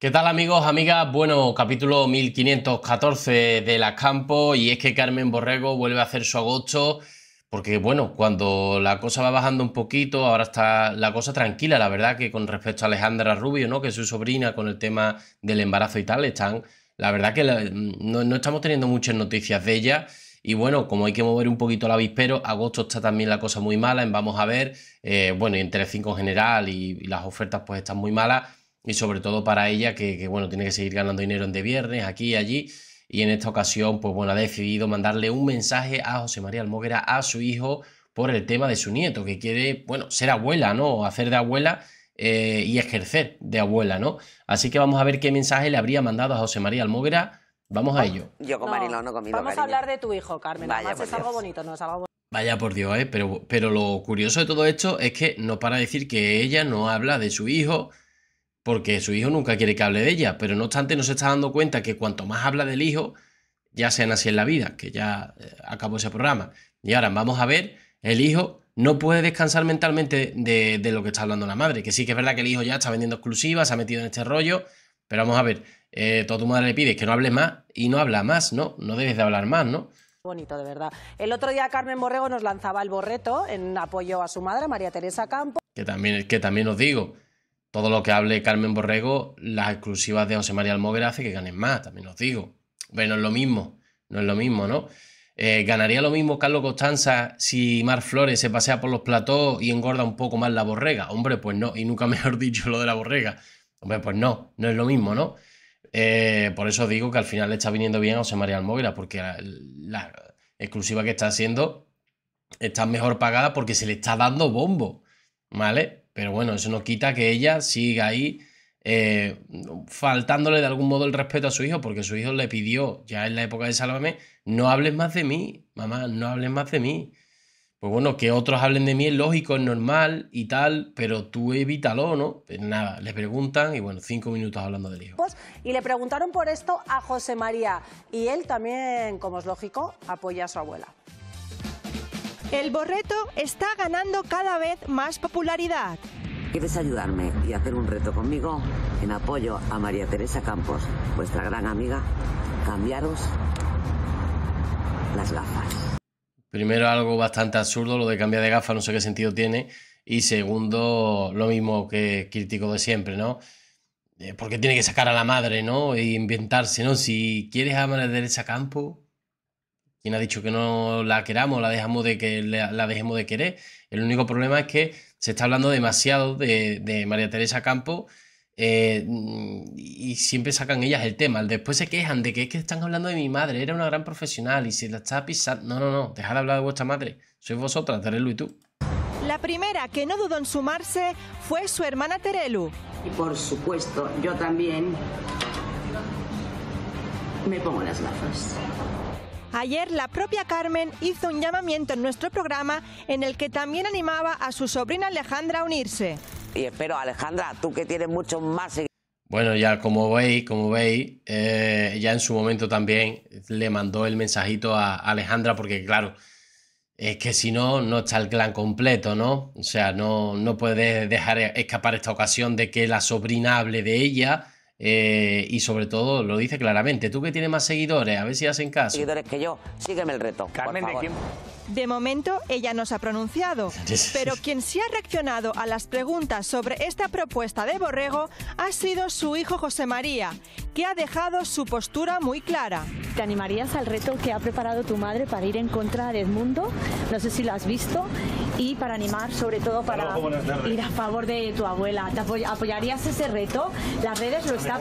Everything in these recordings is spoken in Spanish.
¿Qué tal amigos, amigas? Bueno, capítulo 1514 de La Campo y es que Carmen Borrego vuelve a hacer su agosto porque bueno, cuando la cosa va bajando un poquito, ahora está la cosa tranquila, la verdad que con respecto a Alejandra Rubio, ¿no? que es su sobrina con el tema del embarazo y tal, están, la verdad que no, estamos teniendo muchas noticias de ella. Y bueno, como hay que mover un poquito el avispero, agosto está también la cosa muy mala, en vamos a ver, eh, bueno, y en en general y las ofertas pues están muy malas y sobre todo para ella que, bueno, tiene que seguir ganando dinero en de viernes, aquí y allí. Y en esta ocasión, pues bueno, ha decidido mandarle un mensaje a José María Almoguera, a su hijo, por el tema de su nieto, que quiere, bueno, ser abuela, ¿no? Hacer de abuela eh, y ejercer de abuela, ¿no? Así que vamos a ver qué mensaje le habría mandado a José María Almoguera. Vamos a oh, ello. Yo con no, no Vamos a hablar de tu hijo, Carmen. Vaya es algo bonito, no Vaya por Dios, ¿eh? Pero, pero lo curioso de todo esto es que no para decir que ella no habla de su hijo, porque su hijo nunca quiere que hable de ella, pero no obstante no se está dando cuenta que cuanto más habla del hijo, ya sean así en la vida, que ya eh, acabó ese programa. Y ahora vamos a ver, el hijo no puede descansar mentalmente de, lo que está hablando la madre, que sí que es verdad que el hijo ya está vendiendo exclusivas, se ha metido en este rollo, pero vamos a ver, eh, toda tu madre le pide que no hable más y no habla más, ¿no? No debes de hablar más, ¿no? Bonito, de verdad. El otro día Carmen Borrego nos lanzaba el borreto en apoyo a su madre, María Teresa Campos. Que también, que también os digo, todo lo que hable Carmen Borrego, las exclusivas de José María Almóguer hace que ganen más, también os digo. Bueno, es lo mismo, no es lo mismo, ¿no? Eh, ¿Ganaría lo mismo Carlos Costanza si Mar Flores se pasea por los platós y engorda un poco más la borrega? Hombre, pues no, y nunca mejor dicho lo de la borrega. Hombre, pues no, no es lo mismo, ¿no? Eh, por eso digo que al final le está viniendo bien a José María porque la, exclusiva que está haciendo está mejor pagada porque se le está dando bombo, ¿vale? Pero bueno, eso no quita que ella siga ahí eh, faltándole de algún modo el respeto a su hijo, porque su hijo le pidió, ya en la época de Sálvame, no hables más de mí, mamá, no hables más de mí. Pues bueno, que otros hablen de mí es lógico, es normal y tal, pero tú evítalo, ¿no? Pues nada, le preguntan y bueno, cinco minutos hablando del hijo. Pues, y le preguntaron por esto a José María y él también, como es lógico, apoya a su abuela. El borreto está ganando cada vez más popularidad. ¿Quieres ayudarme y hacer un reto conmigo? En apoyo a María Teresa Campos, vuestra gran amiga, cambiaros las gafas. Primero, algo bastante absurdo, lo de cambiar de gafas, no sé qué sentido tiene. Y segundo, lo mismo que crítico de siempre, ¿no? Eh, porque tiene que sacar a la madre, ¿no? E inventarse, ¿no? Si quieres a María Teresa Campos, ¿Quién ha dicho que no la queramos, la, dejamos de que, la, dejemos de querer? El único problema es que se está hablando demasiado de, María Teresa Campo eh, y siempre sacan ellas el tema. Después se quejan de que es que están hablando de mi madre, era una gran profesional y se la está pisando. No, no, no, dejad de hablar de vuestra madre. Sois vosotras, Terelu y tú. La primera que no dudó en sumarse fue su hermana Terelu. Y por supuesto, yo también me pongo las gafas. Ayer la propia Carmen hizo un llamamiento en nuestro programa en el que también animaba a su sobrina Alejandra a unirse. Y espero, Alejandra, tú que tienes mucho más... Bueno, ya como veis, como veis, eh, ya en su momento también le mandó el mensajito a Alejandra porque claro, es que si no, no está el clan completo, ¿no? O sea, no, no puede dejar escapar esta ocasión de que la sobrina hable de ella eh, y sobre todo lo dice claramente, tú que tienes más seguidores, a ver si hacen caso. Seguidores que yo, sígueme el reto. por favor. ¿de momento ella no se ha pronunciado, pero quien sí ha reaccionado a las preguntas sobre esta propuesta de Borrego ha sido su hijo José María, que ha dejado su postura muy clara. ¿Te animarías al reto que ha preparado tu madre para ir en contra de Edmundo? No sé si lo has visto y para animar, sobre todo para ir a favor de tu abuela. ¿Te apoyarías ese reto? Las redes lo están.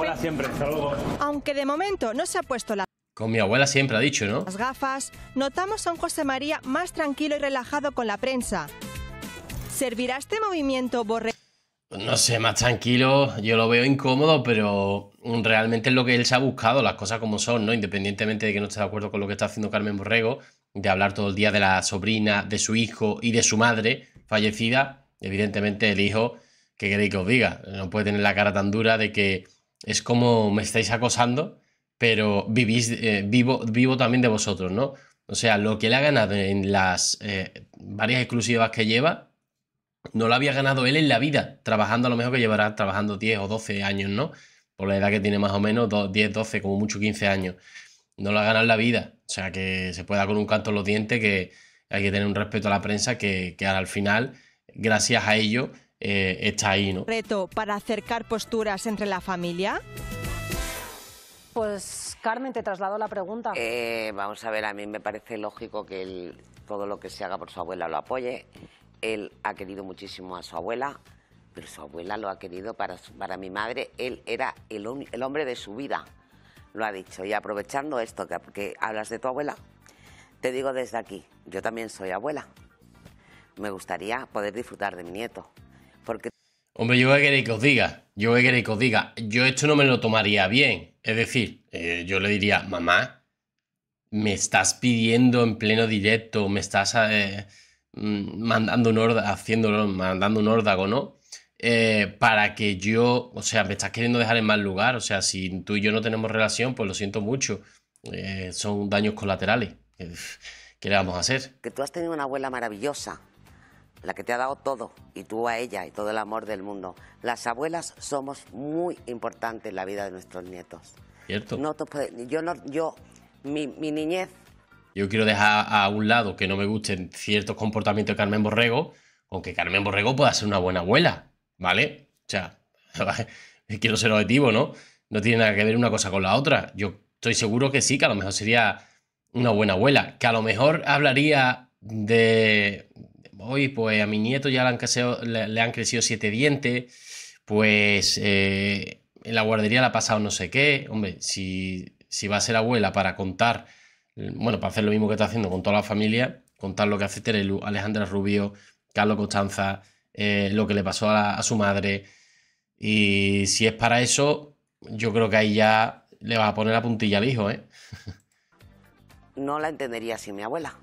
Aunque de momento no se ha puesto la con mi abuela siempre ha dicho, ¿no? Las gafas, notamos a un José María más tranquilo y relajado con la prensa. ¿Servirá este movimiento borre? Pues no sé, más tranquilo, yo lo veo incómodo, pero realmente es lo que él se ha buscado, las cosas como son, ¿no? Independientemente de que no esté de acuerdo con lo que está haciendo Carmen Borrego, de hablar todo el día de la sobrina, de su hijo y de su madre fallecida, evidentemente el hijo, ¿qué queréis que os diga? No puede tener la cara tan dura de que es como me estáis acosando, pero vivís, eh, vivo, vivo también de vosotros, ¿no? O sea, lo que le ha ganado en las eh, varias exclusivas que lleva, no lo había ganado él en la vida, trabajando a lo mejor que llevará trabajando 10 o 12 años, ¿no? Por la edad que tiene más o menos, 10, 12, como mucho 15 años no lo la ganan la vida. O sea, que se pueda con un canto en los dientes, que hay que tener un respeto a la prensa, que, que al final, gracias a ello, eh, está ahí, ¿no? Reto para acercar posturas entre la familia. Pues Carmen, te traslado la pregunta. Eh, vamos a ver, a mí me parece lógico que él, todo lo que se haga por su abuela lo apoye. Él ha querido muchísimo a su abuela, pero su abuela lo ha querido para, para mi madre. Él era el hombre de su vida lo ha dicho. Y aprovechando esto, que, hablas de tu abuela, te digo desde aquí, yo también soy abuela. Me gustaría poder disfrutar de mi nieto. Porque... Hombre, yo a que os diga, yo a querer que os diga, yo esto no me lo tomaría bien. Es decir, eh, yo le diría, mamá, me estás pidiendo en pleno directo, me estás eh, mm, mandando un haciéndolo, mandando un órdago, ¿no? Eh, para que yo, o sea, me estás queriendo dejar en mal lugar, o sea, si tú y yo no tenemos relación, pues lo siento mucho, eh, son daños colaterales. Eh, ¿Qué le vamos a hacer? Que tú has tenido una abuela maravillosa, la que te ha dado todo, y tú a ella, y todo el amor del mundo. Las abuelas somos muy importantes en la vida de nuestros nietos. ¿Cierto? No yo, no, yo mi, mi, niñez... Yo quiero dejar a un lado que no me gusten ciertos comportamientos de Carmen Borrego, aunque Carmen Borrego pueda ser una buena abuela. ¿vale? O sea, quiero ser objetivo, ¿no? No tiene nada que ver una cosa con la otra. Yo estoy seguro que sí, que a lo mejor sería una buena abuela, que a lo mejor hablaría de, hoy pues a mi nieto ya le han, crecido, le, han crecido siete dientes, pues en eh, la guardería le ha pasado no sé qué, hombre, si, si va a ser abuela para contar, bueno, para hacer lo mismo que está haciendo con toda la familia, contar lo que hace Terelu, Alejandra Rubio, Carlos Costanza, eh, lo que le pasó a, su madre. Y si es para eso, yo creo que ahí ya le va a poner la puntilla al hijo, ¿eh? No la entendería sin mi abuela.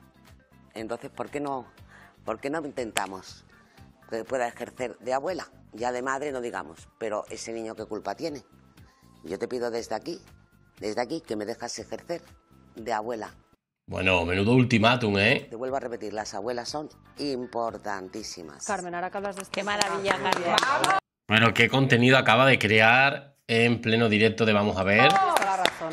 Entonces, ¿por qué no, por qué no intentamos que pueda ejercer de abuela? Ya de madre no digamos, pero ese niño qué culpa tiene. Yo te pido desde aquí, desde aquí, que me dejas ejercer de abuela bueno, menudo ultimátum, ¿eh? Te vuelvo a repetir, las abuelas son importantísimas. Carmen, ahora acabas de... ¡Qué este maravilla, Carmen! Bueno, qué contenido acaba de crear en pleno directo de Vamos a ver. No, oh, la razón.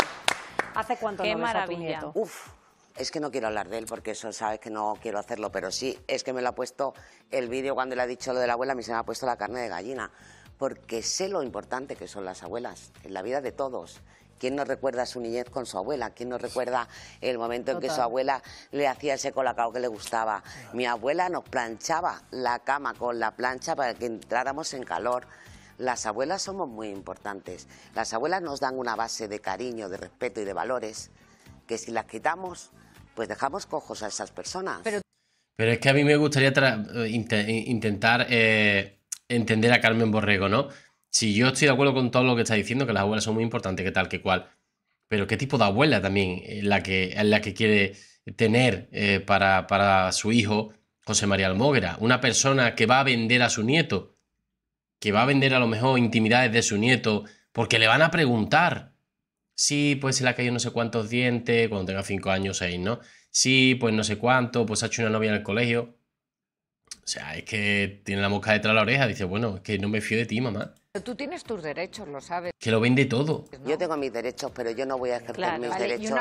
¿Hace cuánto qué no a nieto? Uf, es que no quiero hablar de él porque eso sabes que no quiero hacerlo, pero sí, es que me lo ha puesto el vídeo cuando le ha dicho lo de la abuela, a se me ha puesto la carne de gallina, porque sé lo importante que son las abuelas en la vida de todos ¿Quién no recuerda su niñez con su abuela? ¿Quién no recuerda el momento en que su abuela le hacía ese colacao que le gustaba? Mi abuela nos planchaba la cama con la plancha para que entráramos en calor. Las abuelas somos muy importantes. Las abuelas nos dan una base de cariño, de respeto y de valores que si las quitamos, pues dejamos cojos a esas personas. Pero, es que a mí me gustaría eh, eh, intentar eh, entender a Carmen Borrego, ¿no? Si yo estoy de acuerdo con todo lo que está diciendo, que las abuelas son muy importantes, que tal, que cual. Pero qué tipo de abuela también es eh, la que, la que quiere tener eh, para, para su hijo José María Almóguera. Una persona que va a vender a su nieto, que va a vender a lo mejor intimidades de su nieto, porque le van a preguntar. Sí, pues se le ha caído no sé cuántos dientes, cuando tenga cinco años, seis, ¿no? Sí, pues no sé cuánto, pues ha hecho una novia en el colegio. O sea, es que tiene la mosca detrás de la oreja. Dice, bueno, es que no me fío de ti, mamá. Tú tienes tus derechos, lo sabes. Que lo vende todo. Pues yo tengo mis derechos, pero yo no voy a ejercer mis derechos.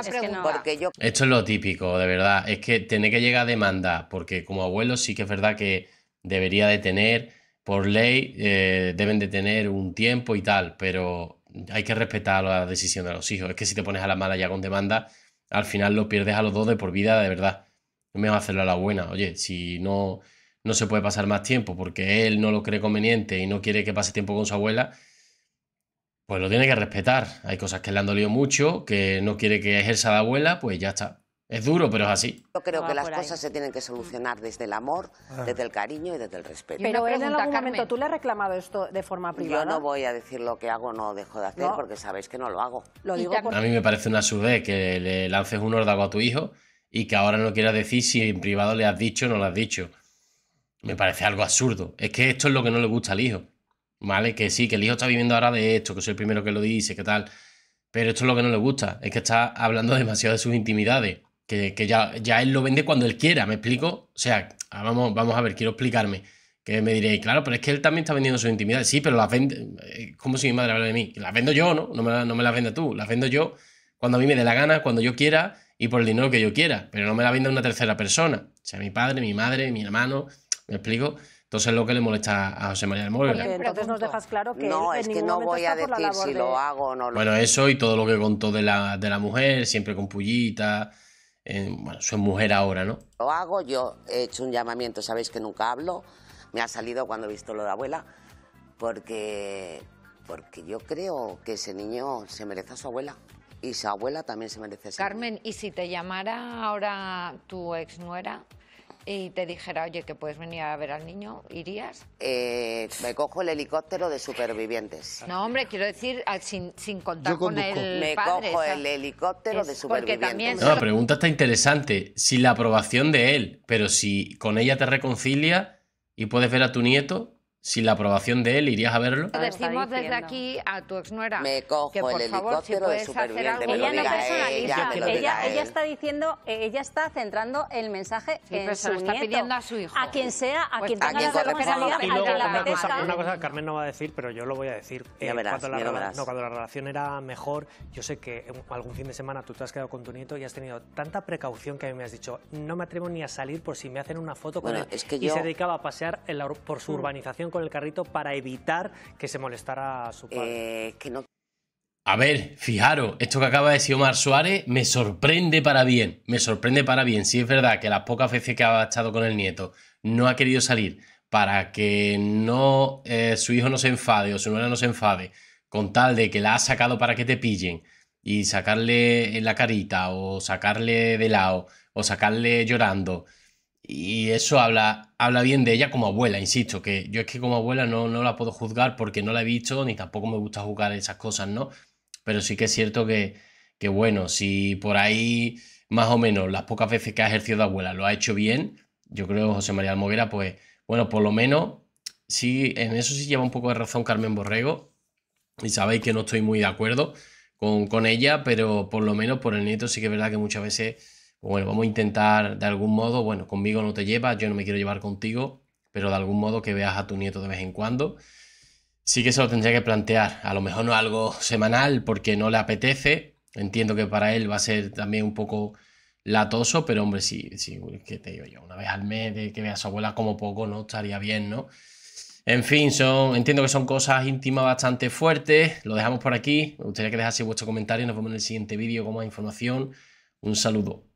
Esto es lo típico, de verdad. Es que tiene que llegar a demanda, porque como abuelo sí que es verdad que debería de tener, por ley, eh, deben de tener un tiempo y tal, pero hay que respetar la decisión de los hijos. Es que si te pones a la mala ya con demanda, al final lo pierdes a los dos de por vida, de verdad. No me va a hacerlo la buena. Oye, si no no se puede pasar más tiempo porque él no lo cree conveniente y no quiere que pase tiempo con su abuela, pues lo tiene que respetar. Hay cosas que le han dolido mucho, que no quiere que ejerza la abuela, pues ya está. Es duro, pero es así. Yo creo que las cosas se tienen que solucionar desde el amor, ah. desde el cariño y desde el respeto. Pero en algún momento, ¿tú le has reclamado esto de forma privada? Yo no voy a decir lo que hago no dejo de hacer porque sabéis que no lo hago. Lo digo A mí me parece una vez que le lances un órdago a tu hijo y que ahora no quieras decir si en privado le has dicho o no lo has dicho. Me parece algo absurdo. Es que esto es lo que no le gusta al hijo. ¿Vale? Que sí, que el hijo está viviendo ahora de esto, que soy el primero que lo dice, que tal. Pero esto es lo que no le gusta. Es que está hablando demasiado de sus intimidades. Que, ya, ya él lo vende cuando él quiera, ¿me explico? O sea, ah, vamos, vamos a ver, quiero explicarme. Que me diréis, claro, pero es que él también está vendiendo sus intimidades. Sí, pero las vende. Eh, ¿Cómo si mi madre habla de mí? Las vendo yo, ¿no? No me, no las vende tú. Las vendo yo cuando a mí me dé la gana, cuando yo quiera y por el dinero que yo quiera. Pero no me la vende una tercera persona. O sea, mi padre, mi madre, mi hermano, ¿Me explico? Entonces es lo que le molesta a José María del Mueble. entonces nos dejas claro que no, es que no voy a decir si lo hago o no lo Bueno, eso y todo lo que contó de la, de la mujer, siempre con pullita, bueno, su mujer ahora, ¿no? Lo hago, yo he hecho un llamamiento, sabéis que nunca hablo, me ha salido cuando he visto lo de abuela, porque, porque yo creo que ese niño se merece a su abuela. Y su abuela también se merece a Carmen, ¿y si te llamara ahora tu ex nuera? y te dijera, oye, que puedes venir a ver al niño, ¿irías? Eh, me cojo el helicóptero de supervivientes. No, hombre, quiero decir, ah, sin, sin contar con él el Me cojo el helicóptero de supervivientes. la pregunta está interesante. Si la aprobación de él, pero si con ella te reconcilia y puedes ver a tu nieto, sin la aprobación de él, ¿irías a verlo? Decimos desde aquí a tu exnuera. Me cojo que, por el favor, si de superviviente, me ella está diciendo, ella está centrando el mensaje sí, en su está pidiendo a su hijo. A quien sea, a pues quien tenga la responsabilidad, Una, cosa que Carmen no va a decir, pero yo lo voy a decir. Eh, verás, cuando, la, cuando la relación era mejor, yo sé que algún fin de semana tú te has quedado con tu nieto y has tenido tanta precaución que a mí me has dicho, no me atrevo ni a salir por si me hacen una foto con él. que Y se dedicaba a pasear por su mm. urbanización con el carrito para evitar que se molestara a su padre. Eh, a ver, fijaros, esto que acaba de decir Omar Suárez me sorprende para bien, me sorprende para bien. Si es verdad que las pocas veces que ha estado con el nieto no ha querido salir para que no eh, su hijo no se enfade o su nuera no se enfade, con tal de que la ha sacado para que te pillen y sacarle en la carita o sacarle de lado o sacarle llorando y eso habla, habla bien de ella como abuela, insisto, que yo es que como abuela no, no la puedo juzgar porque no la he visto ni tampoco me gusta juzgar esas cosas, ¿no? Pero sí que es cierto que, bueno, si por ahí más o menos las pocas veces que ha ejercido de abuela lo ha hecho bien, yo creo José María Almoguera, pues bueno, por lo menos sí, en eso sí lleva un poco de razón Carmen Borrego y sabéis que no estoy muy de acuerdo con, con ella, pero por lo menos por el nieto sí que es verdad que muchas veces bueno, vamos a intentar de algún modo, bueno, conmigo no te llevas, yo no me quiero llevar contigo, pero de algún modo que veas a tu nieto de vez en cuando. Sí que se lo tendría que plantear, a lo mejor no algo semanal porque no le apetece, entiendo que para él va a ser también un poco latoso, pero hombre, sí, sí, que te digo yo, una vez al mes de que veas a su abuela como poco, ¿no? Estaría bien, ¿no? En fin, son, entiendo que son cosas íntimas bastante fuertes. Lo dejamos por aquí. Me gustaría que dejase vuestro comentario. Nos vemos en el siguiente vídeo con más información. Un saludo.